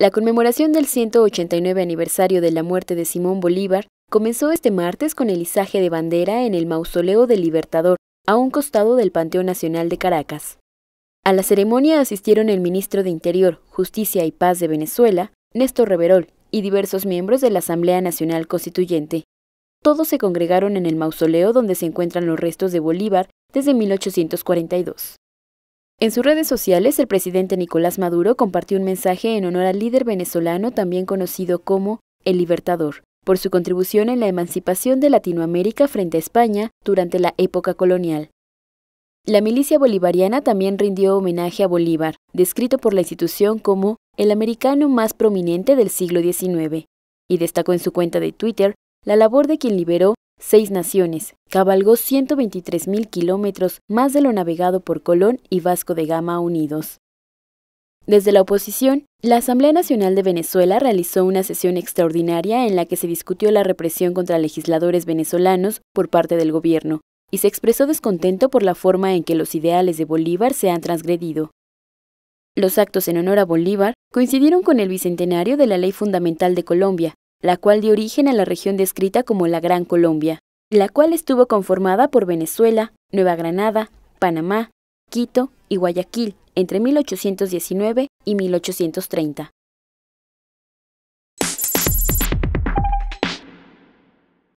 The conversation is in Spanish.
La conmemoración del 189 aniversario de la muerte de Simón Bolívar comenzó este martes con el izaje de bandera en el mausoleo del Libertador, a un costado del Panteón Nacional de Caracas. A la ceremonia asistieron el ministro de Interior, Justicia y Paz de Venezuela, Néstor Reverol, y diversos miembros de la Asamblea Nacional Constituyente. Todos se congregaron en el mausoleo donde se encuentran los restos de Bolívar desde 1842. En sus redes sociales, el presidente Nicolás Maduro compartió un mensaje en honor al líder venezolano también conocido como El Libertador, por su contribución en la emancipación de Latinoamérica frente a España durante la época colonial. La milicia bolivariana también rindió homenaje a Bolívar, descrito por la institución como el americano más prominente del siglo XIX, y destacó en su cuenta de Twitter la labor de quien liberó seis naciones, cabalgó 123.000 kilómetros más de lo navegado por Colón y Vasco de Gama unidos. Desde la oposición, la Asamblea Nacional de Venezuela realizó una sesión extraordinaria en la que se discutió la represión contra legisladores venezolanos por parte del gobierno, y se expresó descontento por la forma en que los ideales de Bolívar se han transgredido. Los actos en honor a Bolívar coincidieron con el bicentenario de la Ley Fundamental de Colombia, la cual dio origen a la región descrita como la Gran Colombia, la cual estuvo conformada por Venezuela, Nueva Granada, Panamá, Quito y Guayaquil entre 1819 y 1830.